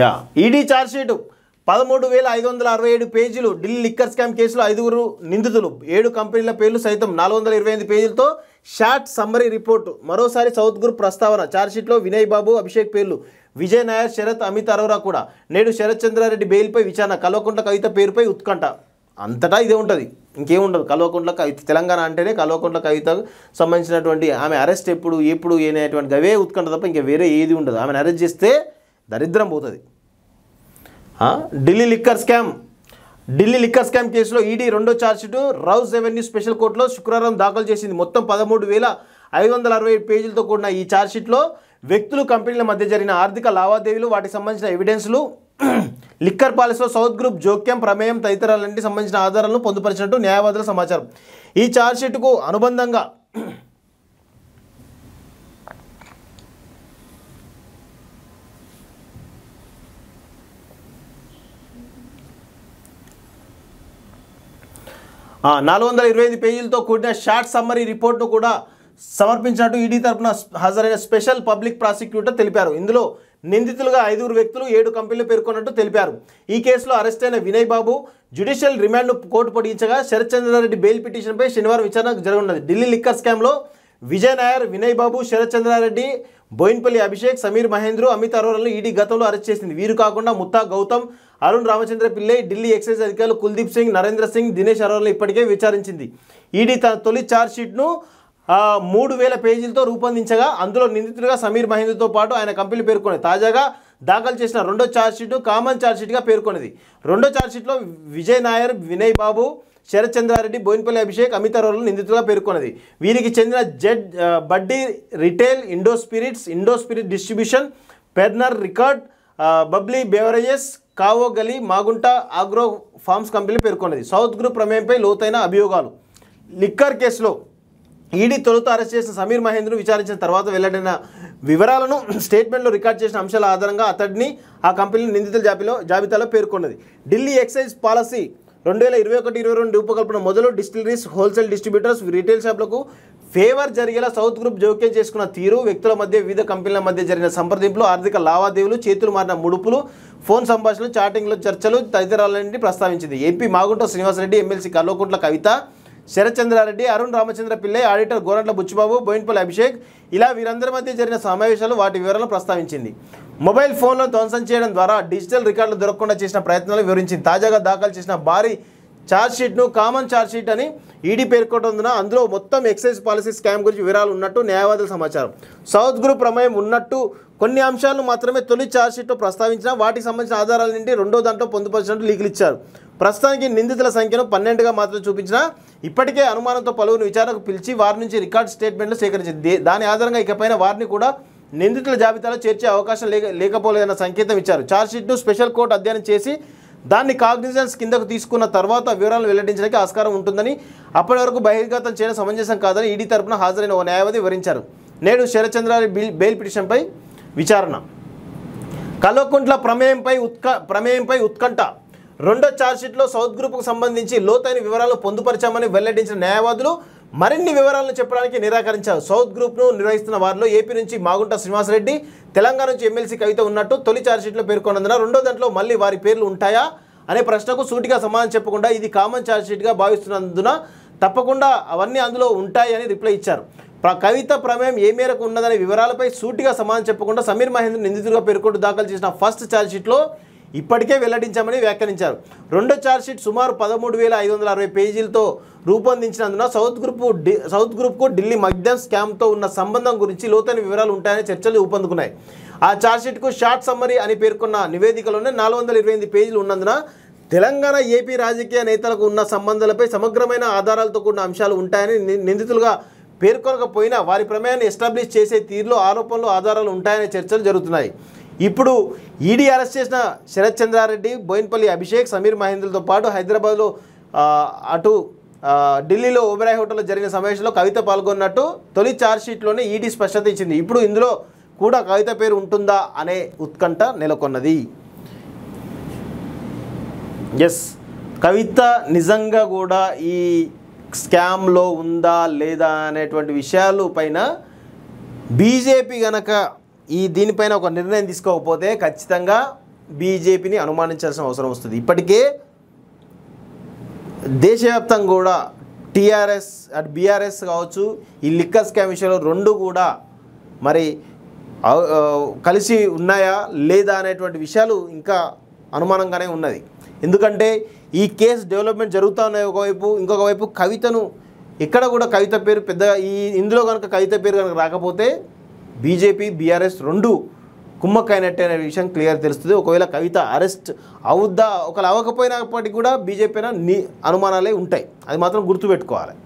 yeah ED charge sheet పదమూడు వేల ఐదు వందల అరవై ఏడు పేజీలు ఢిల్లీ లిక్కర్ స్కామ్ కేసులో ఐదుగురు నిందితులు ఏడు కంపెనీల పేర్లు సైతం నాలుగు వందల ఇరవై ఐదు పేజీలతో షార్ట్ సమ్మరీ రిపోర్టు మరోసారి సౌత్ గ్రూప్ ప్రస్తావన ఛార్జ్షీట్లో వినయ్ బాబు అభిషేక్ పేర్లు విజయ్ నాయర్ శరత్ అమిత్ అరోరా కూడా నేడు శరత్ చంద్రారెడ్డి బెయిల్పై విచారణ కల్వకుంట్ల కవిత పేరుపై ఉత్కంఠ అంతటా ఇదే ఉంటుంది ఇంకేముండదు కల్వకుంట్ల కవిత తెలంగాణ అంటేనే కల్వకుంట్ల కవితకు సంబంధించినటువంటి ఆమె అరెస్ట్ ఎప్పుడు ఎప్పుడు అనేటువంటి అవే ఉత్కంఠ తప్ప ఇంకా వేరే ఏది ఉండదు ఆమెను అరెస్ట్ చేస్తే దరిద్రం పోతుంది Delhi liquor scam Delhi liquor scam కేసులో ఈడీ రెండో ఛార్జ్షీటు రౌజ్ రెవెన్యూ స్పెషల్ కోర్టులో శుక్రవారం దాఖలు చేసింది మొత్తం పదమూడు వేల ఐదు వందల అరవై పేజీలతో కూడిన ఈ ఛార్జ్షీట్లో వ్యక్తులు కంపెనీల మధ్య జరిగిన ఆర్థిక లావాదేవీలు వాటికి సంబంధించిన ఎవిడెన్స్లు లిక్కర్ పాలసీలో సౌత్ గ్రూప్ జోక్యం ప్రమేయం తదితరాలన్నింటికి సంబంధించిన ఆధారాలను పొందుపరిచినట్టు న్యాయవాదుల సమాచారం ఈ ఛార్జ్షీట్కు అనుబంధంగా నాలుగు వందల ఇరవై ఐదు పేజీలతో కూడిన షార్ట్ సమ్మరీ రిపోర్ట్ను కూడా సమర్పించినట్టు ఈడీ తరఫున హాజరైన స్పెషల్ పబ్లిక్ ప్రాసిక్యూటర్ తెలిపారు ఇందులో నిందితులుగా ఐదుగురు వ్యక్తులు ఏడు కంపెనీలు పేర్కొన్నట్టు తెలిపారు ఈ కేసులో అరెస్ట్ అయిన వినయ్ బాబు జ్యుడిషియల్ రిమాండ్ను కోర్టు పొడిగించగా శరత్ చంద్రారెడ్డి బెయిల్ పిటిషన్పై శనివారం విచారణ జరగనున్నది ఢిల్లీ లిక్కర్ స్కామ్లో విజయ్ నాయర్ వినయ్ బాబు శరత్ చంద్రారెడ్డి బోయిన్పల్లి అభిషేక్ సమీర్ మహేంద్రు అమిత్ అరోరాలను ఈడీ గతంలో అరెస్ట్ చేసింది వీరు కాకుండా ముత్తా గౌతమ్ అరుణ్ రామచంద్ర పిల్లై ఢిల్లీ ఎక్సైజ్ అధికారులు కుల్దీప్ సింగ్ నరేంద్ర సింగ్ దినేష్ అరోరాలను ఇప్పటికే విచారించింది ఈడీ తన తొలి ఛార్జ్షీట్ను మూడు వేల పేజీలతో రూపొందించగా అందులో నిందితులుగా సమీర్ మహేంద్రతో పాటు ఆయన కంపెనీ పేర్కొని తాజాగా దాఖలు చేసిన రెండో ఛార్జ్షీట్ కామన్ ఛార్జ్షీట్గా పేర్కొన్నది రెండో ఛార్జ్షీట్లో విజయ్ నాయర్ వినయ్ బాబు శరత్చంద్రారెడ్డి బోయినపల్లి అభిషేక్ అమితారోలను నిందితులుగా పేర్కొన్నది వీరికి చెందిన Z buddy retail Indo Spirits Indo Spirit distribution Pernod Ricard Bubbly Beverages Khao Gali Magunta agro farms company పేర్కొన్నది సౌత్ గ్రూప్ ప్రమేయంపై లోతైన అభియోగాలు లిక్కర్ కేసులో ఈడీ తొలుత అరెస్ట్ చేసిన సమీర్ మహేంద్రను విచారించిన తర్వాత వెల్లడైన వివరాలను స్టేట్మెంట్లో రికార్డ్ చేసిన అంశాల ఆధారంగా అతడిని ఆ కంపెనీ నిందితుల జాబిలో జాబితాలో పేర్కొన్నది ఢిల్లీ ఎక్సైజ్ పాలసీ రెండు వేల ఇరవై ఒకటి ఇరవై రెండు రూపకల్పన మొదలు డిస్టిలరీస్ హోల్సేల్ డిస్ట్రిబ్యూటర్స్ రీటైల్ షాప్లకు ఫేవర్ జరిగేలా సౌత్ గ్రూప్ జోక్యం చేసుకున్న తీరు వ్యక్తుల మధ్య వివిధ కంపెనీల మధ్య జరిగిన సంప్రదింపులు ఆర్థిక లావాదేవీలు చేతులు మారిన ముడుపులు ఫోన్ సంభాషణలు చాటింగ్లు చర్చలు తదితరాలన్నింటినీ ప్రస్తావించింది AP Magunta Srinivasa Reddy MLC Kalvakuntla Kavitha Sarath Chandra Reddy Arun Ramachandra Pillai auditor Gorantla Buchi Babu Boinpally Abhishek ఇలా వీరందరి మధ్య జరిగిన సమావేశాలు వాటి వివరాలను ప్రస్తావించింది మొబైల్ ఫోన్లను ధ్వంసం చేయడం ద్వారా డిజిటల్ రికార్డులు దొరకకుండా చేసిన ప్రయత్నాలు వివరించింది తాజాగా దాఖలు చేసిన భారీ ఛార్జ్షీట్ను కామన్ ఛార్జ్షీట్ అని ఈడీ e పేర్కొన్నందున అందులో మొత్తం ఎక్సైజ్ పాలసీ స్కామ్ గురించి వివరాలు ఉన్నట్టు న్యాయవాదుల సమాచారం సౌత్ గ్రూప్ ప్రమేయం ఉన్నట్టు కొన్ని అంశాలను మాత్రమే తొలి ఛార్జ్షీట్లో ప్రస్తావించిన వాటికి సంబంధించిన ఆధారాల నుండి రెండో దాంట్లో పొందుపరిచినట్టు లీకులు ఇచ్చారు ప్రస్తుతానికి నిందితుల సంఖ్యను పన్నెండుగా మాత్రం చూపించిన ఇప్పటికే అనుమానంతో పలువురు విచారణకు పిలిచి వారి నుంచి రికార్డ్ స్టేట్మెంట్లు సేకరించింది దాని ఆధారంగా ఇకపైన వారిని కూడా నిందితుల జాబితాలో చేర్చే అవకాశం లేక లేకపోలేదన్న సంకేతం ఇచ్చారు ఛార్జ్షీట్ను స్పెషల్ కోర్టు అధ్యయనం చేసి దాన్ని కాగ్నిజెన్స్ కిందకు తీసుకున్న తర్వాత వివరాలు వెల్లడించడానికి ఆస్కారం ఉంటుందని అప్పటి వరకు బహిర్గతం చేయడం సమంజసం కాదని ఈడీ తరపున హాజరైన ఓ న్యాయవాది వివరించారు నేడు శరచంద్రారి బిల్ బెయిల్ పిటిషన్పై విచారణ కల్వకుంట్ల ప్రమేయంపై ఉత్క ప్రమేయంపై ఉత్కంఠ రెండో ఛార్జ్షీట్లో సౌత్ గ్రూప్కు సంబంధించి లోతైన వివరాలు పొందుపరిచామని వెల్లడించిన న్యాయవాదులు మరిన్ని వివరాలను చెప్పడానికి నిరాకరించారు సౌత్ గ్రూప్ను నిర్వహిస్తున్న వారిలో ఏపీ నుంచి మాగుంట శ్రీనివాసరెడ్డి తెలంగాణ నుంచి ఎమ్మెల్సీ కవిత ఉన్నట్టు తొలి ఛార్జ్షీట్లో పేర్కొన్నందున రెండో దాంట్లో మళ్ళీ వారి పేర్లు ఉంటాయా అనే ప్రశ్నకు సూటిగా సమాధానం చెప్పకుండా ఇది కామన్ ఛార్జ్షీట్గా భావిస్తున్నందున తప్పకుండా అవన్నీ అందులో ఉంటాయని రిప్లై ఇచ్చారు కవిత ప్రమేయం ఏ మేరకు ఉన్నదనే వివరాలపై సూటిగా సమాధానం చెప్పకుండా సమీర్ మహేంద్ర నిందితుడిగా పేర్కొంటూ దాఖలు చేసిన ఫస్ట్ ఛార్జ్షీట్లో ఇప్పటికే వెల్లడించామని వ్యాఖ్యానించారు రెండో ఛార్జ్షీట్ సుమారు పదమూడు వేల ఐదు వందల అరవై పేజీలతో రూపొందించినందున సౌత్ గ్రూప్ సౌత్ గ్రూప్కు ఢిల్లీ మద్యం స్కామ్తో ఉన్న సంబంధం గురించి లోతైన వివరాలు ఉంటాయని చర్చలు ఊపందుకున్నాయి ఆ ఛార్జ్షీట్కు షార్ట్ సమ్మరీ అని పేర్కొన్న నివేదికలోనే నాలుగు వందల ఇరవై ఎనిమిది పేజీలు ఉన్నందున తెలంగాణ ఏపీ రాజకీయ నేతలకు ఉన్న సంబంధాలపై సమగ్రమైన ఆధారాలతో కూడిన అంశాలు ఉంటాయని నిందితులుగా పేర్కొనకపోయినా వారి ప్రమేయాన్ని ఎస్టాబ్లిష్ చేసే తీరులో ఆరోపణలు ఆధారాలు ఉంటాయనే చర్చలు జరుగుతున్నాయి ఇప్పుడు ఈడీ అరెస్ట్ చేసిన శరత్ చంద్రారెడ్డి బోయిన్పల్లి అభిషేక్ సమీర్ మహేంద్రతో పాటు హైదరాబాద్లో అటు ఢిల్లీలో ఓబెరాయ్ హోటల్లో జరిగిన సమావేశంలో కవిత పాల్గొన్నట్టు తొలి ఛార్జ్షీట్లోనే ఈడీ స్పష్టత ఇచ్చింది ఇప్పుడు ఇందులో కూడా కవిత పేరు ఉంటుందా అనే ఉత్కంఠ నెలకొన్నది ఎస్ కవిత నిజంగా కూడా ఈ స్కామ్లో ఉందా లేదా అనేటువంటి విషయాలు పైన బీజేపీ గనక ఈ దీనిపైన ఒక నిర్ణయం తీసుకోకపోతే ఖచ్చితంగా బీజేపీని అనుమానించాల్సిన అవసరం వస్తుంది ఇప్పటికే దేశవ్యాప్తంగా కూడా టీఆర్ఎస్ అటు బీఆర్ఎస్ కావచ్చు ఈ లిక్కర్ స్కామ్ విషయంలో రెండు కూడా మరి కలిసి ఉన్నాయా లేదా అనేటువంటి విషయాలు ఇంకా అనుమానంగానే ఉన్నది ఎందుకంటే ఈ కేసు డెవలప్మెంట్ జరుగుతూ ఉన్నాయి ఒకవైపు ఇంకొక వైపు కవితను ఇక్కడ కూడా కవిత పేరు పెద్దగా ఈ ఇందులో కనుక కవిత పేరు కనుక రాకపోతే బీజేపీ బీఆర్ఎస్ రెండు కుమ్మక్కైనట్టే అనే విషయం క్లియర్ తెలుస్తుంది ఒకవేళ కవిత అరెస్ట్ అవుద్దా ఒకవేళ అవ్వకపోయినప్పటికీ కూడా బీజేపీ నీ అనుమానాలే ఉంటాయి అది మాత్రం గుర్తుపెట్టుకోవాలి